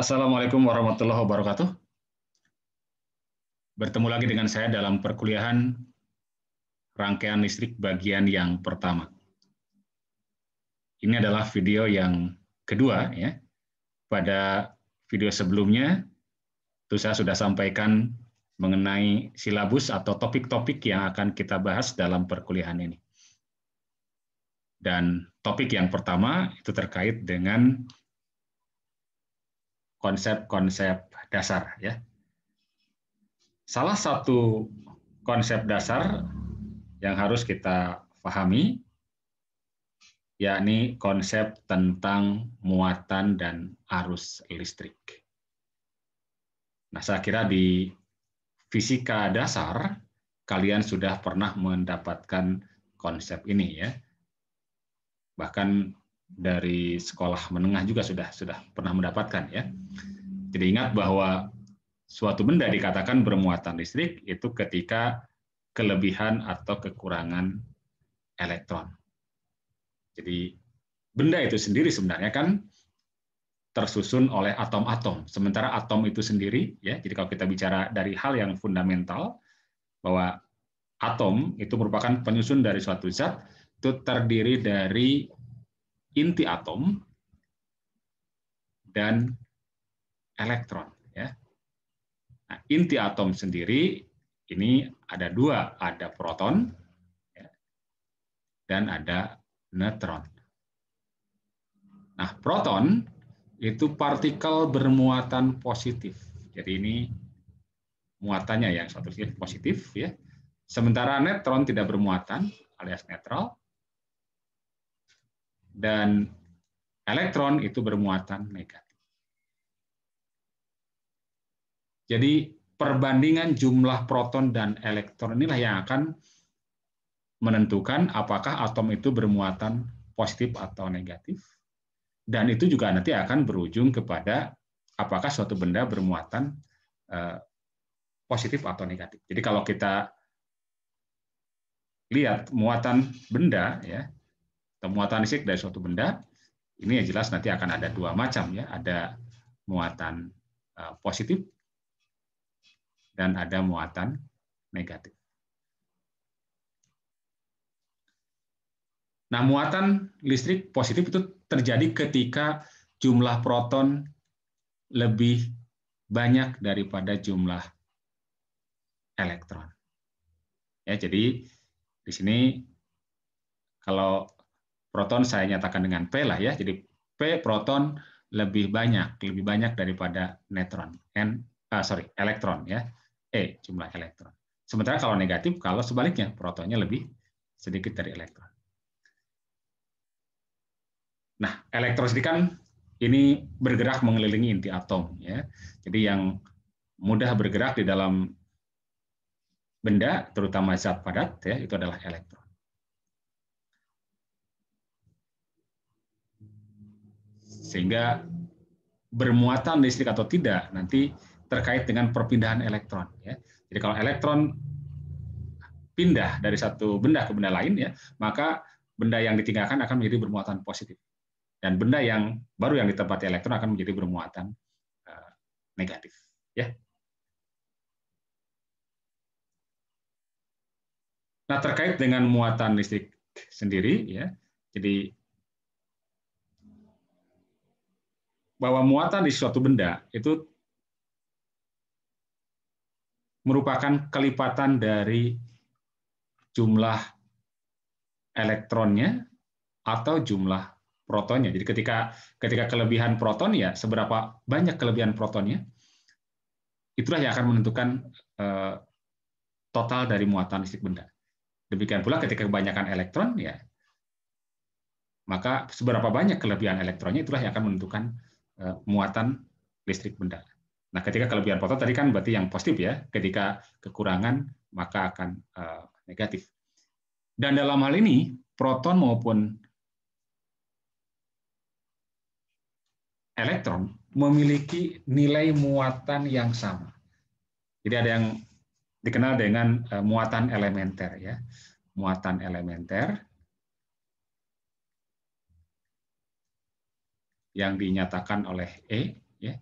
Assalamualaikum warahmatullahi wabarakatuh. Bertemu lagi dengan saya dalam perkuliahan rangkaian listrik bagian yang pertama. Ini adalah video yang kedua ya. Pada video sebelumnya itu saya sudah sampaikan mengenai silabus atau topik-topik yang akan kita bahas dalam perkuliahan ini. Dan topik yang pertama itu terkait dengan konsep-konsep dasar ya. Salah satu konsep dasar yang harus kita pahami yakni konsep tentang muatan dan arus listrik. Nah, saya kira di fisika dasar kalian sudah pernah mendapatkan konsep ini ya. Bahkan dari sekolah menengah juga sudah sudah pernah mendapatkan ya. Jadi ingat bahwa suatu benda dikatakan bermuatan listrik itu ketika kelebihan atau kekurangan elektron. Jadi benda itu sendiri sebenarnya kan tersusun oleh atom-atom. Sementara atom itu sendiri ya, jadi kalau kita bicara dari hal yang fundamental bahwa atom itu merupakan penyusun dari suatu zat itu terdiri dari inti atom dan elektron. Ya. Nah, inti atom sendiri ini ada dua, ada proton ya, dan ada neutron. Nah, proton itu partikel bermuatan positif. Jadi ini muatannya yang satu sisi positif ya. Sementara neutron tidak bermuatan alias netral dan elektron itu bermuatan negatif. Jadi perbandingan jumlah proton dan elektron inilah yang akan menentukan apakah atom itu bermuatan positif atau negatif. Dan itu juga nanti akan berujung kepada apakah suatu benda bermuatan eh, positif atau negatif. Jadi kalau kita lihat muatan benda ya muatan listrik dari suatu benda, ini ya jelas nanti akan ada dua macam ya, ada muatan e, positif dan ada muatan negatif. Nah, muatan listrik positif itu terjadi ketika jumlah proton lebih banyak daripada jumlah elektron. Ya, jadi di sini kalau proton saya nyatakan dengan P lah ya. Jadi P proton lebih banyak, lebih banyak daripada netron. N ah, sorry, elektron ya. E jumlah elektron. Sementara kalau negatif kalau sebaliknya protonnya lebih sedikit dari elektron. Nah, elektron kan ini bergerak mengelilingi inti atom ya. Jadi yang mudah bergerak di dalam benda terutama zat padat ya itu adalah elektron. sehingga bermuatan listrik atau tidak nanti terkait dengan perpindahan elektron. Ya. Jadi kalau elektron pindah dari satu benda ke benda lain, ya, maka benda yang ditinggalkan akan menjadi bermuatan positif. Dan benda yang baru yang ditempati elektron akan menjadi bermuatan eh, negatif. Ya. Nah terkait dengan muatan listrik sendiri, ya, jadi bahwa muatan di suatu benda itu merupakan kelipatan dari jumlah elektronnya atau jumlah protonnya. Jadi ketika ketika kelebihan proton ya seberapa banyak kelebihan protonnya itulah yang akan menentukan eh, total dari muatan listrik benda. Demikian pula ketika kebanyakan elektron ya maka seberapa banyak kelebihan elektronnya itulah yang akan menentukan Eh, muatan listrik benda. Nah, ketika kelebihan foton tadi kan berarti yang positif ya, ketika kekurangan maka akan eh, negatif. Dan dalam hal ini proton maupun elektron memiliki nilai muatan yang sama. Jadi ada yang dikenal dengan eh, muatan elementer ya. Muatan elementer yang dinyatakan oleh E. Ya.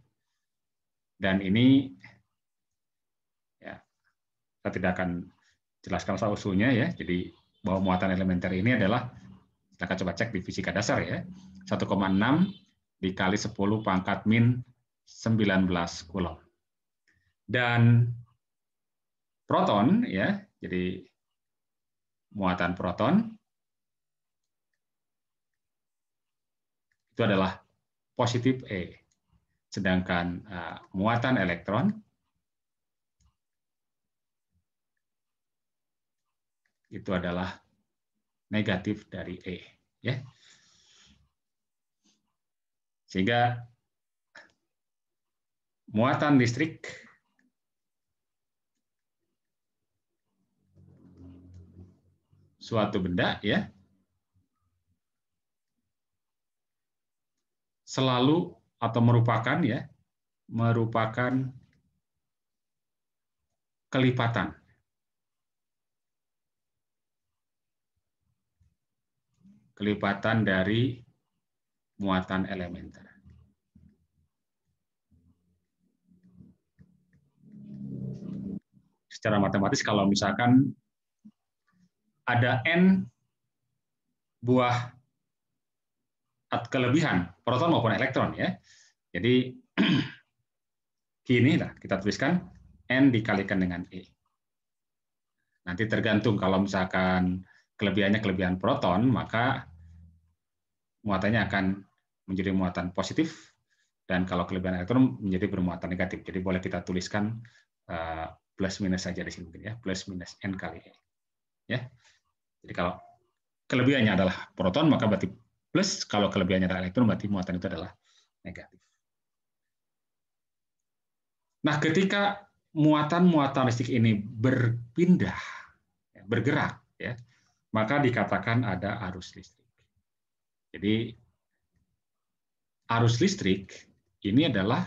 Dan ini ya, saya tidak akan jelaskan asal usulnya ya. Jadi bahwa muatan elementer ini adalah kita akan coba cek di fisika dasar ya. 1,6 dikali 10 pangkat min 19 coulomb. Dan proton ya, jadi muatan proton itu adalah positif E. Sedangkan uh, muatan elektron itu adalah negatif dari E. Ya. Sehingga muatan listrik suatu benda ya selalu atau merupakan ya merupakan kelipatan. Kelipatan dari muatan elementer. Secara matematis kalau misalkan ada n buah kelebihan proton maupun elektron ya. Jadi gini lah kita tuliskan n dikalikan dengan e. Nanti tergantung kalau misalkan kelebihannya kelebihan proton maka muatannya akan menjadi muatan positif dan kalau kelebihan elektron menjadi bermuatan negatif. Jadi boleh kita tuliskan eh, plus minus saja di sini ya plus minus n kali e. Ya. Jadi kalau kelebihannya adalah proton maka berarti plus kalau kelebihannya adalah elektron berarti muatan itu adalah negatif. Nah, ketika muatan-muatan listrik ini berpindah, ya, bergerak, ya, maka dikatakan ada arus listrik. Jadi arus listrik ini adalah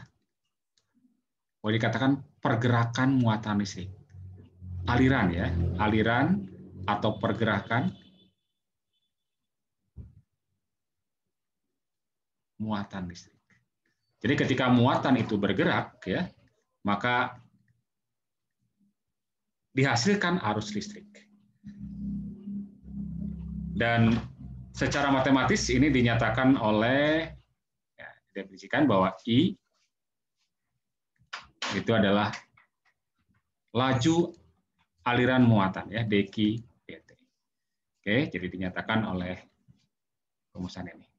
boleh dikatakan pergerakan muatan listrik. Aliran ya, aliran atau pergerakan muatan listrik. Jadi ketika muatan itu bergerak, ya, maka dihasilkan arus listrik. Dan secara matematis ini dinyatakan oleh ya, definisikan bahwa I itu adalah laju aliran muatan ya, deki dt. Oke, jadi dinyatakan oleh rumusan ini.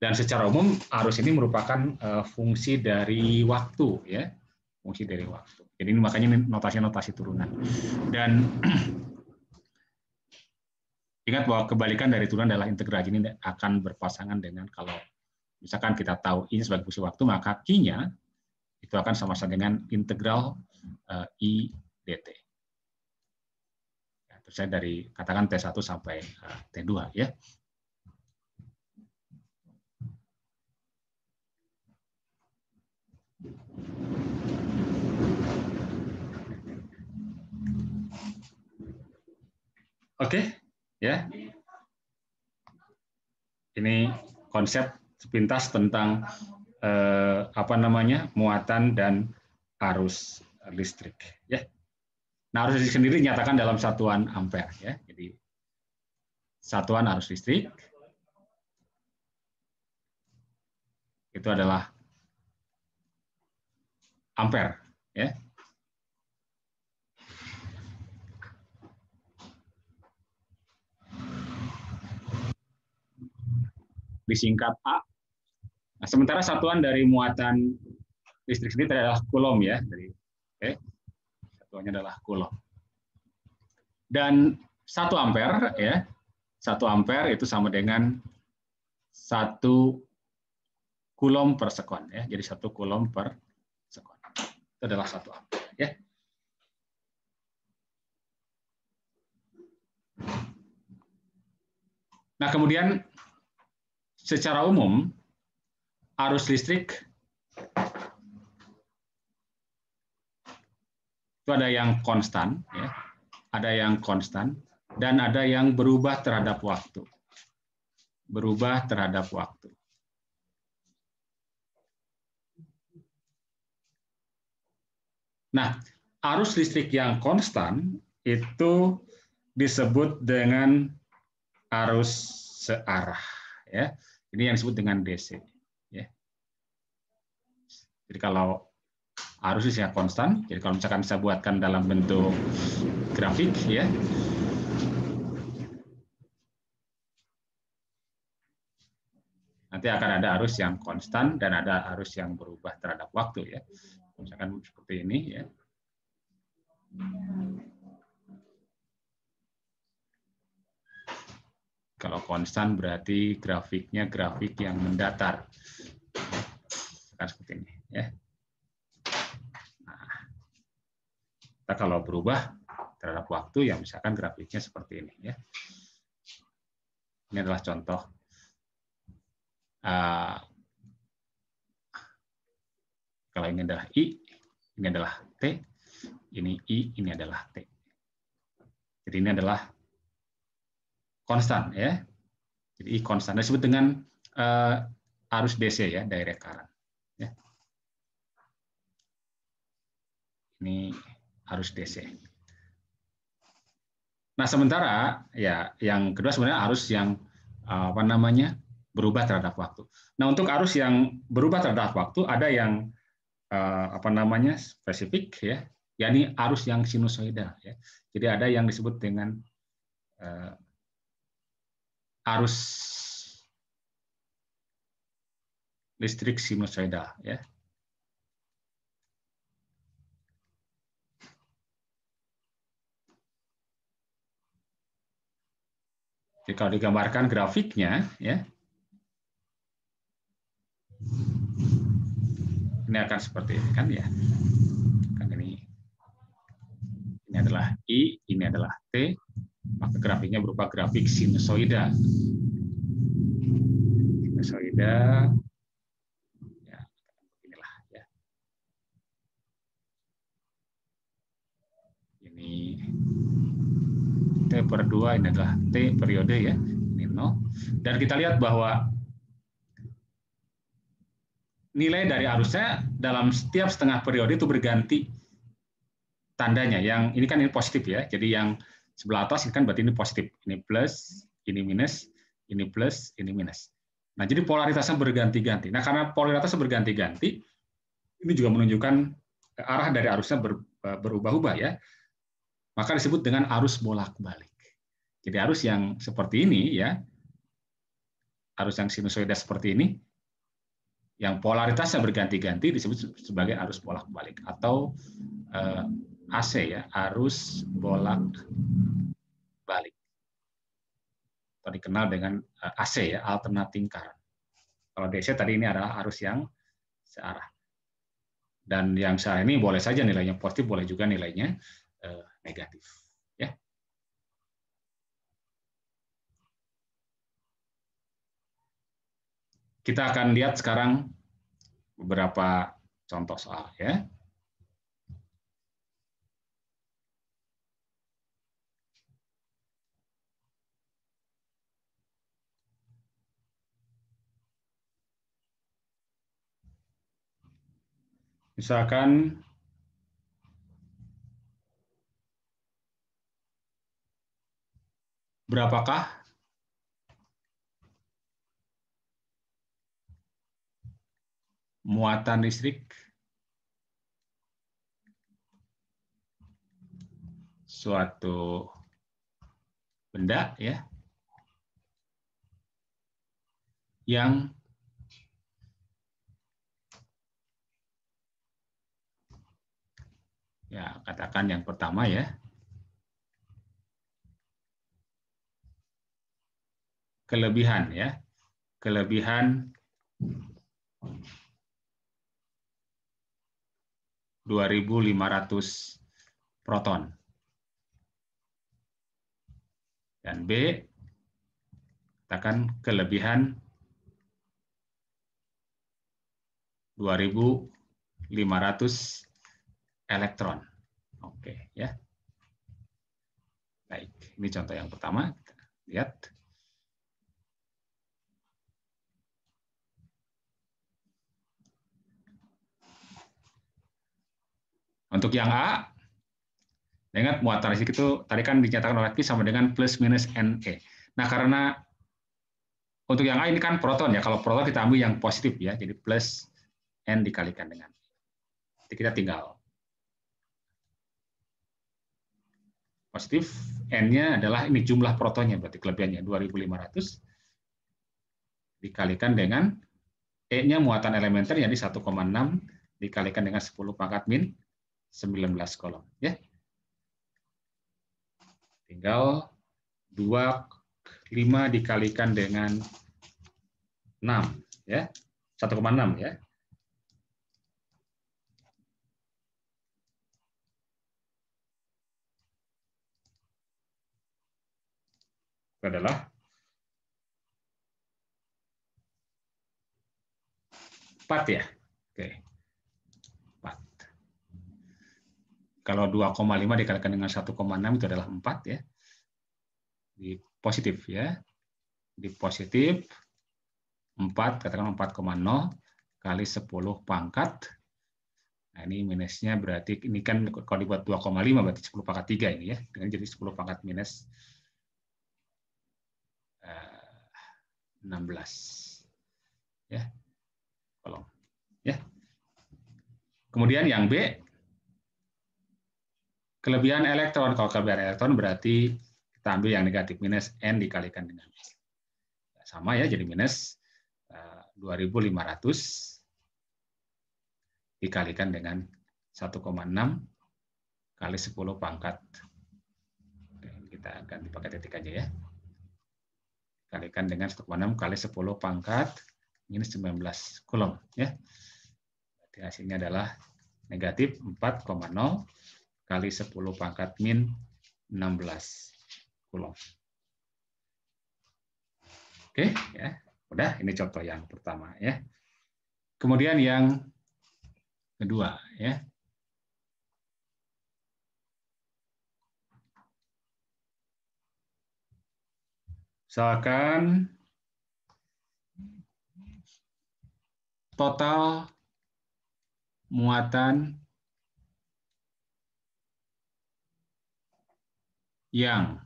Dan secara umum arus ini merupakan eh, fungsi dari waktu ya, fungsi dari waktu. Jadi ini makanya notasi-notasi turunan. Dan ingat bahwa kebalikan dari turunan adalah integrasi ini akan berpasangan dengan kalau misalkan kita tahu ini sebagai fungsi waktu maka kinya itu akan sama-sama dengan integral eh, i dt. Ya, terus saya dari katakan t1 sampai eh, t2 ya. Oke, okay? ya. Yeah. Ini konsep sepintas tentang eh, apa namanya muatan dan arus listrik. Ya. Yeah. Nah, arus listrik sendiri dinyatakan dalam satuan ampere. Ya. Jadi satuan arus listrik itu adalah ampere. Ya. disingkat A. Nah, sementara satuan dari muatan listrik sendiri adalah kulom ya. Dari, okay. Satuannya adalah kulom. Dan satu ampere ya. satu ampere itu sama dengan satu kulom per sekon ya. Jadi satu kulom per sekon. Itu adalah satu ampere ya. Nah, kemudian secara umum arus listrik itu ada yang konstan, ya. ada yang konstan, dan ada yang berubah terhadap waktu. Berubah terhadap waktu. Nah, arus listrik yang konstan itu disebut dengan arus searah. Ya. Ini yang disebut dengan DC. Ya. Jadi kalau arus ya konstan, jadi kalau misalkan bisa buatkan dalam bentuk grafik, ya, nanti akan ada arus yang konstan dan ada arus yang berubah terhadap waktu ya. Misalkan seperti ini ya. Kalau konstan berarti grafiknya grafik yang mendatar. Akan seperti ini. Ya. Nah, kita kalau berubah terhadap waktu, ya misalkan grafiknya seperti ini. Ya. Ini adalah contoh uh, kalau ini adalah I, ini adalah T, ini I, ini adalah T. Jadi ini adalah konstan ya. Jadi I konstan disebut dengan uh, arus DC ya, direct current. Ya. Ini arus DC. Nah, sementara ya yang kedua sebenarnya arus yang eh, apa namanya? berubah terhadap waktu. Nah, untuk arus yang berubah terhadap waktu ada yang uh, apa namanya? spesifik ya, yakni arus yang sinusoidal ya. Jadi ada yang disebut dengan arus listrik sinusoidal ya. Jadi kalau digambarkan grafiknya ya. Ini akan seperti ini kan ya. Kan ini. Ini adalah I, ini adalah T, maka grafiknya berupa grafik sinusoida. Sinusoida ya, ya. ini T per 2 ini adalah T periode ya, ini 0. Dan kita lihat bahwa nilai dari arusnya dalam setiap setengah periode itu berganti tandanya. Yang ini kan ini positif ya, jadi yang sebelah atas ini kan berarti ini positif, ini plus, ini minus, ini plus, ini minus. Nah, jadi polaritasnya berganti-ganti. Nah, karena polaritasnya berganti-ganti, ini juga menunjukkan eh, arah dari arusnya ber, eh, berubah-ubah ya. Maka disebut dengan arus bolak-balik. Jadi arus yang seperti ini ya, arus yang sinusoida seperti ini, yang polaritasnya berganti-ganti disebut sebagai arus bolak-balik atau eh, AC ya, arus bolak balik. Atau dikenal dengan eh, AC ya, alternating current. Kalau DC tadi ini adalah arus yang searah. Dan yang searah ini boleh saja nilainya positif, boleh juga nilainya eh, negatif. Ya. Kita akan lihat sekarang beberapa contoh soal ya. misalkan berapakah muatan listrik suatu benda ya yang Ya, katakan yang pertama ya. Kelebihan ya. Kelebihan 2500 proton. Dan B, katakan kelebihan 2500 elektron. Oke, ya. Baik, ini contoh yang pertama. lihat. Untuk yang A, ingat muatan listrik itu tadi kan dinyatakan oleh P sama dengan plus minus NE. Nah, karena untuk yang A ini kan proton ya. Kalau proton kita ambil yang positif ya, jadi plus N dikalikan dengan. E. Jadi kita tinggal positif, n-nya adalah ini jumlah protonnya, berarti kelebihannya 2500 dikalikan dengan e-nya muatan elementer jadi 1,6 dikalikan dengan 10 pangkat min 19 kolom ya. Tinggal 25 dikalikan dengan 6 ya. 1,6 ya. adalah empat ya. Oke. 4. Kalau 2,5 dikalikan dengan 1,6 itu adalah 4 ya. Di positif ya. Di positif 4 katakan 4,0 kali 10 pangkat. Nah, ini minusnya berarti ini kan kalau dibuat 2,5 berarti 10 pangkat 3 ini ya. Dengan jadi 10 pangkat minus 16. Eh, ya. Kolom. Ya. Kemudian yang B kelebihan elektron. Kalau kelebihan elektron berarti kita ambil yang negatif minus n dikalikan dengan s. Sama ya, jadi minus 2500 eh, dikalikan dengan 1,6 kali 10 pangkat. kita ganti pakai titik aja ya kalikan dengan 1,6 kali 10 pangkat minus 19 kolom Ya. jadi hasilnya adalah negatif 4,0 kali 10 pangkat min 16 kolom. Oke, ya. Udah, ini contoh yang pertama ya. Kemudian yang kedua ya. Misalkan total muatan yang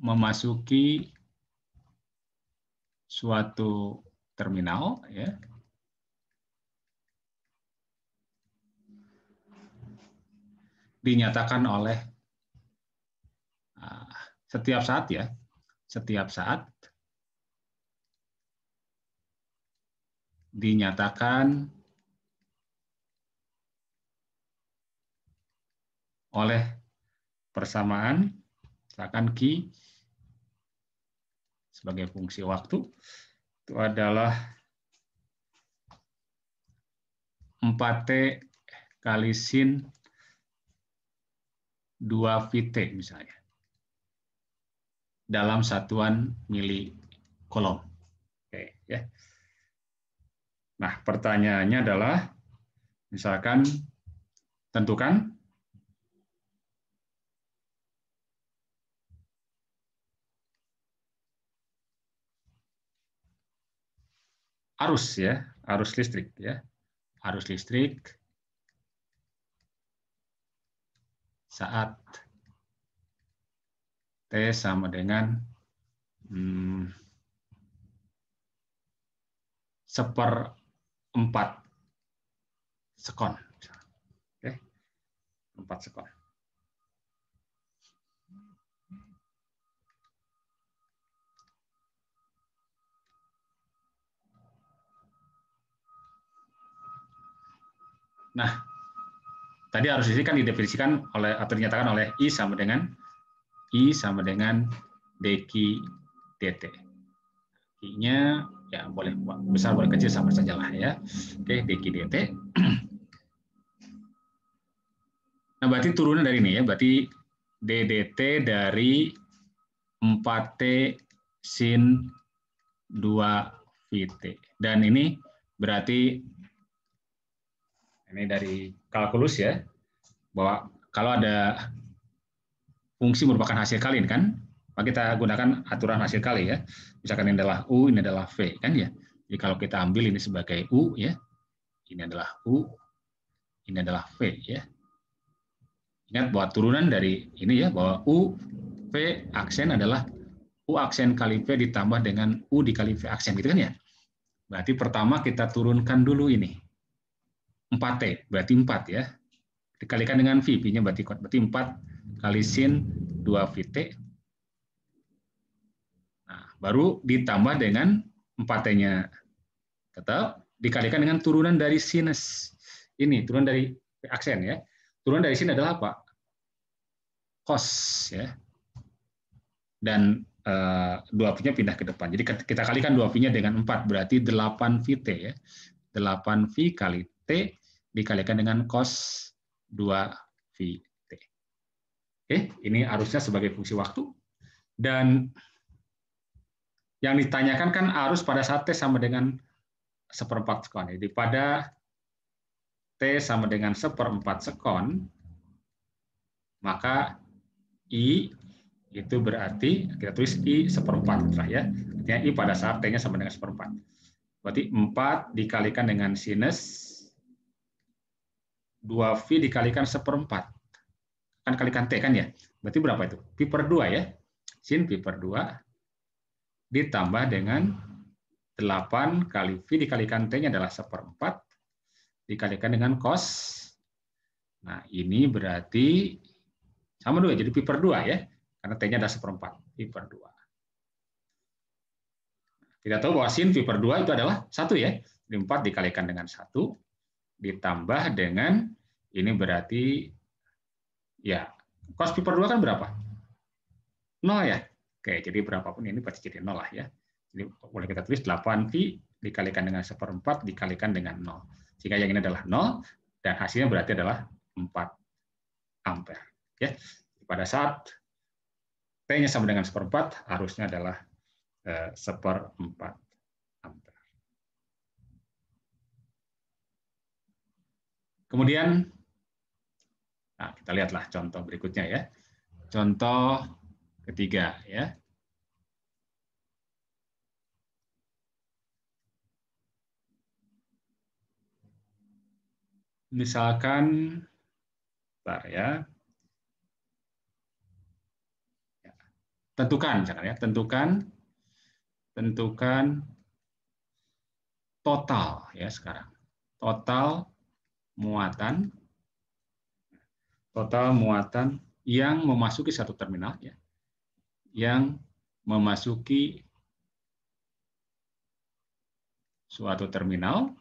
memasuki suatu terminal ya dinyatakan oleh setiap saat ya, setiap saat dinyatakan oleh persamaan, misalkan ki sebagai fungsi waktu, itu adalah 4T kali sin 2 VT misalnya dalam satuan mili kolom. Oke, ya. Nah, pertanyaannya adalah misalkan tentukan arus ya, arus listrik ya. Arus listrik saat sama dengan hmm, seperempat sekon. Oke, empat sekon. Nah, tadi harus ini kan didefinisikan oleh atau dinyatakan oleh I sama dengan I sama dengan deki dt. i ya boleh besar boleh kecil sama saja lah ya. Oke, deki dt. Nah, berarti turunan dari ini ya, berarti ddt dari 4t sin 2 vt. Dan ini berarti ini dari kalkulus ya, bahwa kalau ada fungsi merupakan hasil ini kan? Maka kita gunakan aturan hasil kali ya. Misalkan ini adalah U, ini adalah V kan ya. Jadi kalau kita ambil ini sebagai U ya, ini adalah U, ini adalah V ya. Ingat bahwa turunan dari ini ya, bahwa U, V aksen adalah U aksen kali V ditambah dengan U dikali V aksen gitu kan ya. Berarti pertama kita turunkan dulu ini. 4T, berarti 4 ya. Dikalikan dengan V, V-nya berarti, berarti 4 kali sin 2VT. Nah, baru ditambah dengan 4T-nya. Tetap dikalikan dengan turunan dari sinus. Ini turunan dari aksen ya. Turunan dari sin adalah apa? Cos ya. Dan eh, dua uh, V-nya pindah ke depan. Jadi kita kalikan dua V-nya dengan 4, berarti 8 VT ya. 8 V kali T dikalikan dengan cos 2 V. Oke, ini arusnya sebagai fungsi waktu. Dan yang ditanyakan kan arus pada saat T sama dengan seperempat sekon. Jadi pada T sama dengan seperempat sekon, maka I itu berarti, kita tulis I seperempat lah ya. Artinya I pada saat T-nya sama dengan seperempat. Berarti 4 dikalikan dengan sinus, 2V dikalikan seperempat kan kalikan T kan ya. Berarti berapa itu? Pi per 2 ya. Sin Pi per 2 ditambah dengan 8 kali V dikalikan T-nya adalah 1 per 4, dikalikan dengan cos. Nah, ini berarti sama dua, jadi pi per 2 ya. Karena T-nya adalah 1 per 4, pi per 2. Kita tahu bahwa sin pi per 2 itu adalah 1 ya. Jadi 4 dikalikan dengan 1, ditambah dengan, ini berarti Ya, cos pi per 2 kan berapa? 0 ya? Oke, jadi berapapun ini pasti jadi 0 lah ya. Jadi boleh kita tulis 8 pi dikalikan dengan 1/4 dikalikan dengan 0. Sehingga yang ini adalah 0 dan hasilnya berarti adalah 4 ampere. Ya. Pada saat T-nya sama dengan 1/4, arusnya adalah 1/4 eh, ampere. Kemudian Nah, kita lihatlah contoh berikutnya ya. Contoh ketiga ya. Misalkan, bar ya. ya, tentukan jangan ya tentukan tentukan total ya sekarang total muatan total muatan yang memasuki satu terminal ya yang memasuki suatu terminal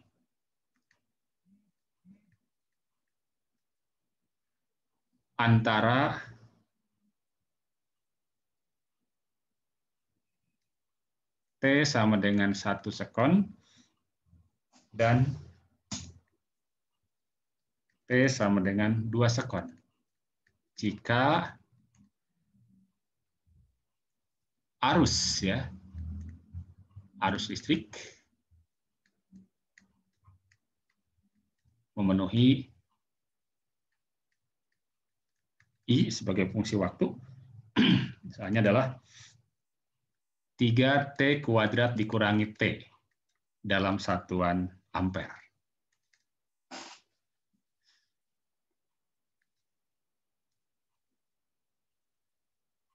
antara T sama dengan satu sekon dan T sama dengan dua sekon jika arus ya arus listrik memenuhi I sebagai fungsi waktu misalnya adalah 3T kuadrat dikurangi T dalam satuan ampere.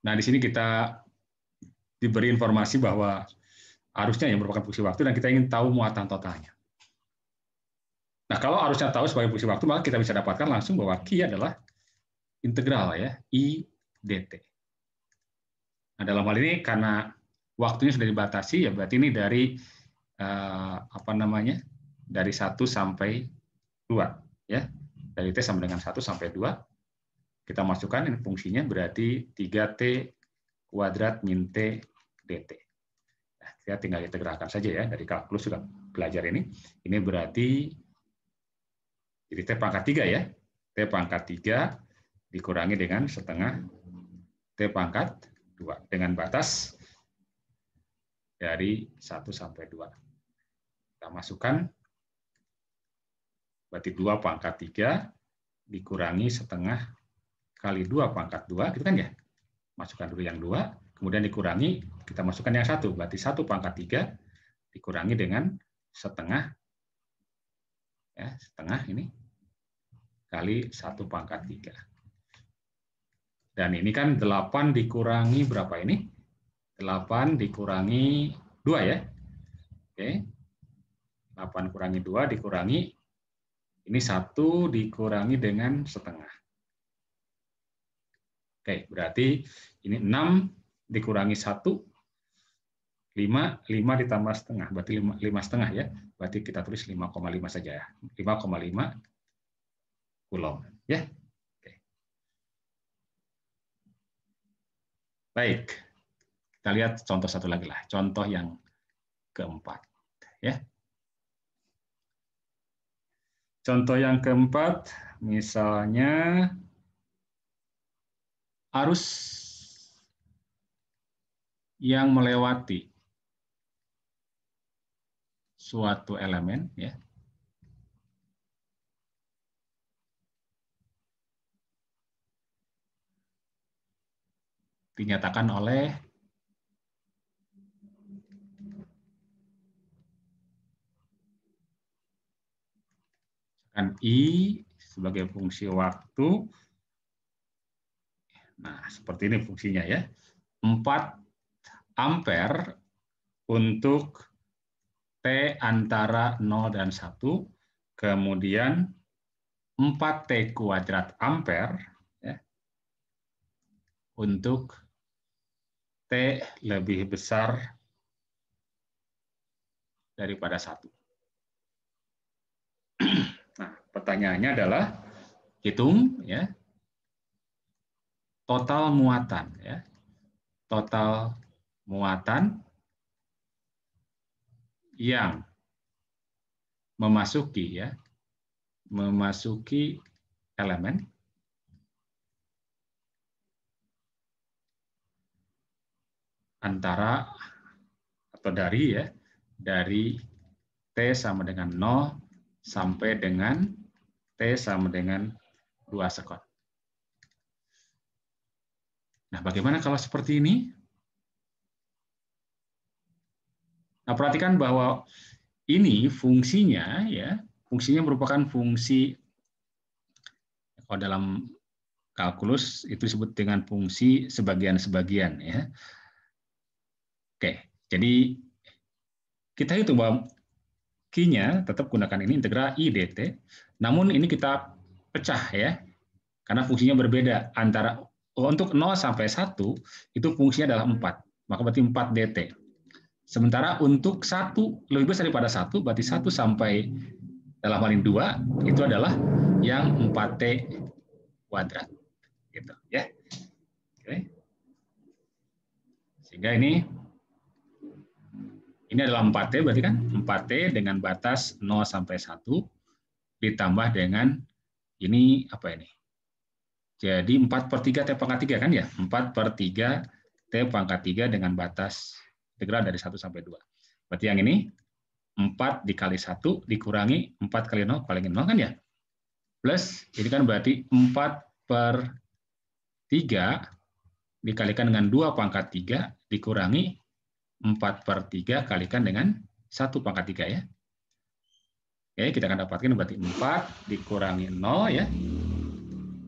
Nah, di sini kita diberi informasi bahwa arusnya yang merupakan fungsi waktu dan kita ingin tahu muatan totalnya. Nah, kalau arusnya tahu sebagai fungsi waktu, maka kita bisa dapatkan langsung bahwa Q adalah integral ya, I dt. Nah, dalam hal ini karena waktunya sudah dibatasi ya berarti ini dari eh, apa namanya? dari 1 sampai 2 ya. Dari T sama dengan 1 sampai 2 kita masukkan ini fungsinya berarti 3T kuadrat min T dt. Nah, kita tinggal kita gerakan saja ya, dari kalkulus sudah belajar ini. Ini berarti, jadi T pangkat 3 ya. T pangkat 3 dikurangi dengan setengah T pangkat 2, dengan batas dari 1 sampai 2. Kita masukkan, berarti 2 pangkat 3 dikurangi setengah kali 2 pangkat 2, gitu kan ya? Masukkan dulu yang 2, kemudian dikurangi, kita masukkan yang 1. Berarti 1 pangkat 3 dikurangi dengan setengah, ya, setengah ini, kali 1 pangkat 3. Dan ini kan 8 dikurangi berapa ini? 8 dikurangi 2 ya. Oke. 8 kurangi 2 dikurangi ini 1 dikurangi dengan setengah. Oke, berarti ini 6 dikurangi 1, 5, 5 ditambah setengah, berarti 5, 5 setengah ya. Berarti kita tulis 5,5 saja ya. 5,5 kulom. Ya. Oke. Baik. Kita lihat contoh satu lagi lah. Contoh yang keempat. Ya. Contoh yang keempat, misalnya arus yang melewati suatu elemen ya dinyatakan oleh I sebagai fungsi waktu Nah, seperti ini fungsinya ya. 4 ampere untuk T antara 0 dan 1, kemudian 4T kuadrat ampere ya, untuk T lebih besar daripada 1. Nah, pertanyaannya adalah hitung ya total muatan ya. Total muatan yang memasuki ya memasuki elemen antara atau dari ya dari t sama dengan 0 sampai dengan t sama dengan dua sekot. Nah, bagaimana kalau seperti ini? Nah, perhatikan bahwa ini fungsinya ya, fungsinya merupakan fungsi kalau dalam kalkulus itu disebut dengan fungsi sebagian-sebagian ya. Oke, jadi kita hitung bahwa Q-nya tetap gunakan ini integral I dt. Namun ini kita pecah ya. Karena fungsinya berbeda antara Oh, untuk 0 sampai 1 itu fungsinya adalah 4. Maka berarti 4 DT. Sementara untuk 1 lebih besar daripada 1 berarti 1 sampai dalam hal ini 2 itu adalah yang 4T kuadrat. Gitu ya. Oke. Sehingga ini ini adalah 4T berarti kan 4T dengan batas 0 sampai 1 ditambah dengan ini apa ini? Jadi 4 per 3 T pangkat 3 kan ya? 4 per 3 T pangkat 3 dengan batas integral dari 1 sampai 2. Berarti yang ini 4 dikali 1 dikurangi 4 kali 0 paling 0 kan ya? Plus, ini kan berarti 4 per 3 dikalikan dengan 2 pangkat 3 dikurangi 4 per 3 kalikan dengan 1 pangkat 3 ya. Oke, kita akan dapatkan berarti 4 dikurangi 0 ya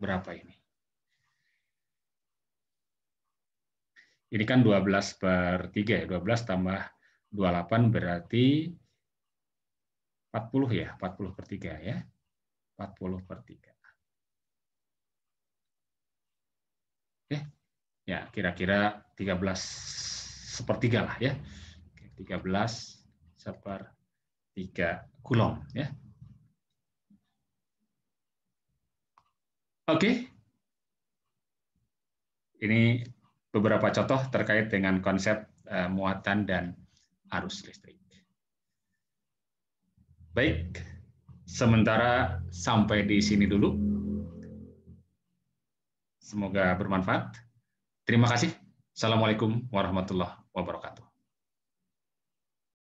berapa ini? Ini kan 12 ya, ya, per 3 ya, 12 tambah 28 berarti 40 ya, 40 per 3 ya. 40 per 3. Oke, ya kira-kira 13 sepertiga lah ya. 13 sepertiga kulom ya. Oke. Ini beberapa contoh terkait dengan konsep eh, muatan dan arus listrik. Baik, sementara sampai di sini dulu. Semoga bermanfaat. Terima kasih. Assalamualaikum warahmatullahi wabarakatuh.